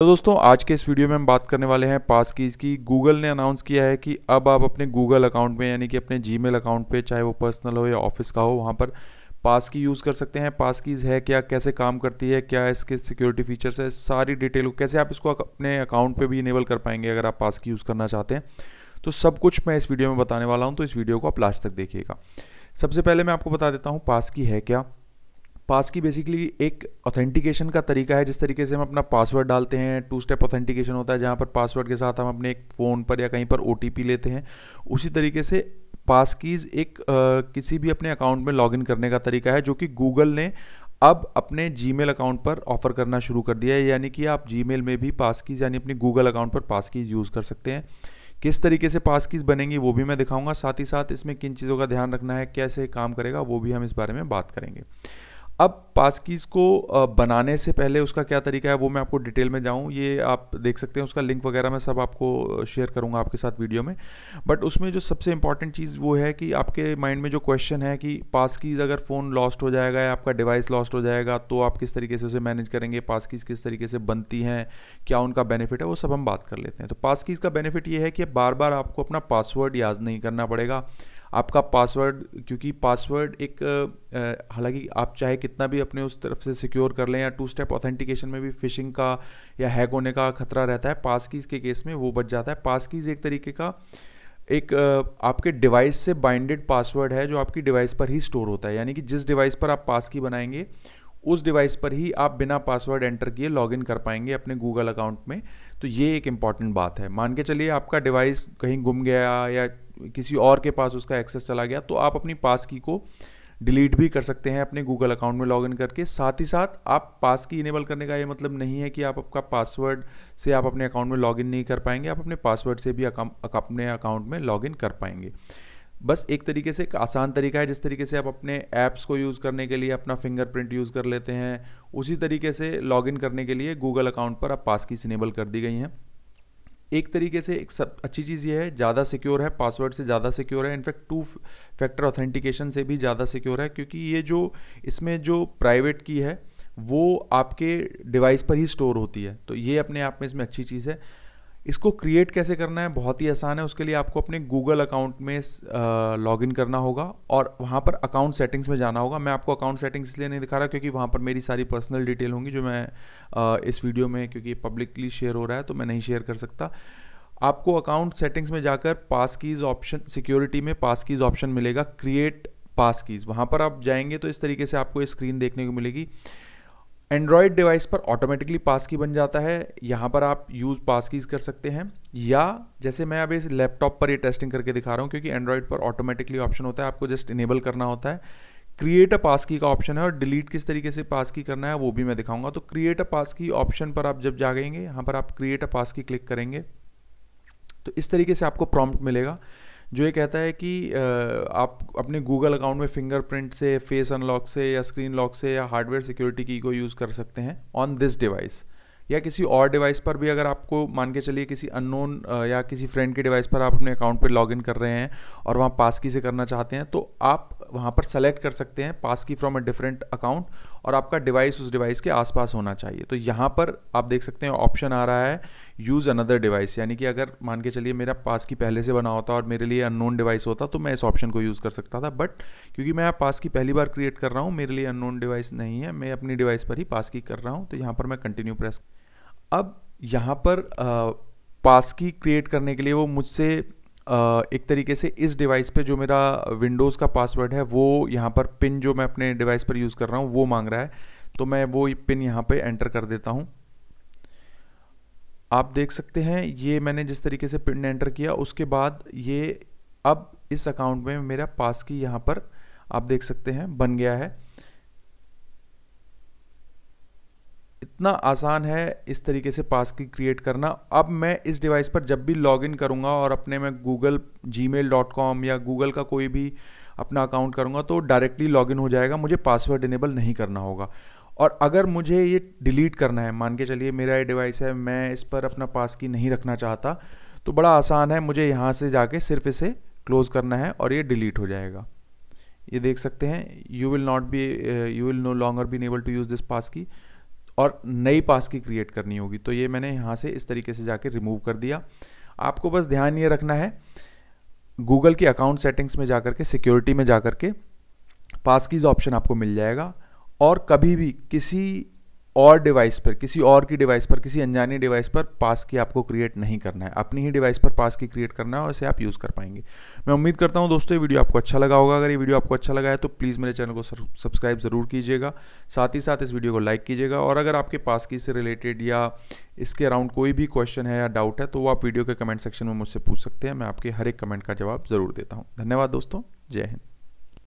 तो दोस्तों आज के इस वीडियो में हम बात करने वाले हैं पास कीज़ की गूगल ने अनाउंस किया है कि अब आप अपने गूगल अकाउंट में यानी कि अपने जीमेल अकाउंट पे चाहे वो पर्सनल हो या ऑफिस का हो वहाँ पर पास की यूज़ कर सकते हैं पास कीज़ है क्या कैसे काम करती है क्या इसके सिक्योरिटी फीचर्स है सारी डिटेल कैसे आप इसको अपने अकाउंट पर भी इनेबल कर पाएंगे अगर आप पास की यूज़ करना चाहते हैं तो सब कुछ मैं इस वीडियो में बताने वाला हूँ तो इस वीडियो को आप लास्ट तक देखिएगा सबसे पहले मैं आपको बता देता हूँ पास की है क्या पास की बेसिकली एक ऑथेंटिकेशन का तरीका है जिस तरीके से हम अपना पासवर्ड डालते हैं टू स्टेप ऑथेंटिकेशन होता है जहाँ पर पासवर्ड के साथ हम अपने एक फ़ोन पर या कहीं पर ओ लेते हैं उसी तरीके से पास कीज़ एक आ, किसी भी अपने अकाउंट में लॉगिन करने का तरीका है जो कि गूगल ने अब अपने जी अकाउंट पर ऑफ़र करना शुरू कर दिया है यानी कि आप जी में भी पास कीज़ यानी अपनी गूगल अकाउंट पर पास कीज़ यूज़ कर सकते हैं किस तरीके से पास कीज़ बनेंगी वो भी मैं दिखाऊंगा साथ ही साथ इसमें किन चीज़ों का ध्यान रखना है कैसे काम करेगा वो भी हम इस बारे में बात करेंगे अब पास कीज़ को बनाने से पहले उसका क्या तरीका है वो मैं आपको डिटेल में जाऊँ ये आप देख सकते हैं उसका लिंक वगैरह मैं सब आपको शेयर करूँगा आपके साथ वीडियो में बट उसमें जो सबसे इंपॉर्टेंट चीज़ वो है कि आपके माइंड में जो क्वेश्चन है कि पास कीज़ अगर फ़ोन लॉस्ट हो जाएगा या आपका डिवाइस लॉस्ट हो जाएगा तो आप किस तरीके से उसे मैनेज करेंगे पास कीज़ किस तरीके से बनती हैं क्या उनका बेनिफिट है वो सब हम बात कर लेते हैं तो पास कीज़ का बेनिफिट ये है कि बार बार आपको अपना पासवर्ड याद नहीं करना पड़ेगा आपका पासवर्ड क्योंकि पासवर्ड एक हालांकि आप चाहे कितना भी अपने उस तरफ से सिक्योर कर लें या टू स्टेप ऑथेंटिकेशन में भी फिशिंग का या हैक होने का खतरा रहता है पास कीज़ के केस में वो बच जाता है पास कीज़ एक तरीके का एक आपके डिवाइस से बाइंडेड पासवर्ड है जो आपकी डिवाइस पर ही स्टोर होता है यानी कि जिस डिवाइस पर आप पास की बनाएंगे उस डिवाइस पर ही आप बिना पासवर्ड एंटर किए लॉगिन कर पाएंगे अपने गूगल अकाउंट में तो ये एक इम्पॉर्टेंट बात है मान के चलिए आपका डिवाइस कहीं गुम गया या किसी और के पास उसका एक्सेस चला गया तो आप अपनी पास की को डिलीट भी कर सकते हैं अपने गूगल अकाउंट में लॉगिन करके साथ ही साथ आप पास की इनेबल करने का ये मतलब नहीं है कि आप आपका पासवर्ड से आप अपने अकाउंट में लॉगिन नहीं कर पाएंगे आप अपने पासवर्ड से भी अपने अकाउंट में लॉगिन कर पाएंगे बस एक तरीके से एक आसान तरीका है जिस तरीके से आप अपने ऐप्स को यूज़ करने के लिए अपना फिंगरप्रिंट यूज़ कर लेते हैं उसी तरीके से लॉगिन करने के लिए गूगल अकाउंट पर आप पास की इनेबल कर दी गई हैं एक तरीके से एक सब अच्छी चीज़ ये है ज़्यादा सिक्योर है पासवर्ड से ज़्यादा सिक्योर है इनफैक्ट टू फैक्टर ऑथेंटिकेशन से भी ज़्यादा सिक्योर है क्योंकि ये जो इसमें जो प्राइवेट की है वो आपके डिवाइस पर ही स्टोर होती है तो ये अपने आप में इसमें अच्छी चीज़ है इसको क्रिएट कैसे करना है बहुत ही आसान है उसके लिए आपको अपने गूगल अकाउंट में लॉग इन करना होगा और वहाँ पर अकाउंट सेटिंग्स में जाना होगा मैं आपको अकाउंट सेटिंग्स इसलिए नहीं दिखा रहा क्योंकि वहाँ पर मेरी सारी पर्सनल डिटेल होंगी जो मैं आ, इस वीडियो में क्योंकि पब्लिकली शेयर हो रहा है तो मैं नहीं शेयर कर सकता आपको अकाउंट सेटिंग्स में जाकर पास कीज ऑप्शन सिक्योरिटी में पास कीज ऑप्शन मिलेगा क्रिएट पास कीज वहाँ पर आप जाएंगे तो इस तरीके से आपको स्क्रीन देखने को मिलेगी एंड्रॉयड डिवाइस पर ऑटोमेटिकली पास की बन जाता है यहाँ पर आप यूज़ पास कीज़ कर सकते हैं या जैसे मैं अब इस लैपटॉप पर ये टेस्टिंग करके दिखा रहा हूँ क्योंकि एंड्रॉयड पर ऑटोमेटिकली ऑप्शन होता है आपको जस्ट इनेबल करना होता है क्रिएट अ पास की का ऑप्शन है और डिलीट किस तरीके से पास की करना है वो भी मैं दिखाऊंगा तो क्रिएट अ पास की ऑप्शन पर आप जब जागेंगे यहाँ पर आप क्रिएट अ पास की क्लिक करेंगे तो इस तरीके से आपको प्रॉम्प्ट मिलेगा जो ये कहता है कि आप अपने गूगल अकाउंट में फिंगरप्रिंट से फेस अनलॉक से या स्क्रीन लॉक से या हार्डवेयर सिक्योरिटी की को यूज़ कर सकते हैं ऑन दिस डिवाइस या किसी और डिवाइस पर भी अगर आपको मान के चलिए किसी अननोन या किसी फ्रेंड के डिवाइस पर आप अपने अकाउंट पर लॉगिन कर रहे हैं और वहाँ पास की से करना चाहते हैं तो आप वहाँ पर सेलेक्ट कर सकते हैं पास की फ्रॉम अ डिफरेंट अकाउंट और आपका डिवाइस उस डिवाइस के आसपास होना चाहिए तो यहाँ पर आप देख सकते हैं ऑप्शन आ रहा है यूज़ अनदर डिवाइस यानी कि अगर मान के चलिए मेरा पास की पहले से बना होता और मेरे लिए अननोन डिवाइस होता तो मैं इस ऑप्शन को यूज़ कर सकता था बट क्योंकि मैं पास की पहली बार क्रिएट कर रहा हूँ मेरे लिए अननोन डिवाइस नहीं है मैं अपनी डिवाइस पर ही पास की कर रहा हूँ तो यहाँ पर मैं कंटिन्यू प्रेस अब यहाँ पर पास की क्रिएट करने के लिए वो मुझसे एक तरीके से इस डिवाइस पे जो मेरा विंडोज़ का पासवर्ड है वो यहाँ पर पिन जो मैं अपने डिवाइस पर यूज़ कर रहा हूँ वो मांग रहा है तो मैं वो पिन यहाँ पर एंटर कर देता हूँ आप देख सकते हैं ये मैंने जिस तरीके से पिन एंटर किया उसके बाद ये अब इस अकाउंट में मेरा पास की यहाँ पर आप देख सकते हैं बन गया है इतना आसान है इस तरीके से पास की क्रिएट करना अब मैं इस डिवाइस पर जब भी लॉग इन करूँगा और अपने मैं गूगल जी या गूगल का कोई भी अपना अकाउंट करूँगा तो डायरेक्टली लॉग इन हो जाएगा मुझे पासवर्ड इनेबल नहीं करना होगा और अगर मुझे ये डिलीट करना है मान के चलिए मेरा ये डिवाइस है मैं इस पर अपना पास की नहीं रखना चाहता तो बड़ा आसान है मुझे यहाँ से जाके सिर्फ इसे क्लोज़ करना है और ये डिलीट हो जाएगा ये देख सकते हैं you will not be you will no longer be able to use this passkey और नई पास की क्रिएट करनी होगी तो ये मैंने यहाँ से इस तरीके से जाके रिमूव कर दिया आपको बस ध्यान ये रखना है गूगल की अकाउंट सेटिंग्स में जा के सिक्योरिटी में जा के पास कीज ऑप्शन आपको मिल जाएगा और कभी भी किसी और डिवाइस पर किसी और की डिवाइस पर किसी अनजानी डिवाइस पर पास की आपको क्रिएट नहीं करना है अपनी ही डिवाइस पर पास की क्रिएट करना है और इसे आप यूज़ कर पाएंगे मैं उम्मीद करता हूँ दोस्तों ये वीडियो आपको अच्छा लगा होगा अगर ये वीडियो आपको अच्छा लगा है तो प्लीज़ मेरे चैनल को सब्सक्राइब ज़रूर कीजिएगा साथ ही साथ इस वीडियो को लाइक कीजिएगा और अगर आपके पास की से रिलेटेड या इसके अराउंड कोई भी क्वेश्चन है या डाउट है तो वो आप वीडियो के कमेंट सेक्शन में मुझसे पूछ सकते हैं मैं आपके हर एक कमेंट का जवाब ज़रूर देता हूँ धन्यवाद दोस्तों जय हिंद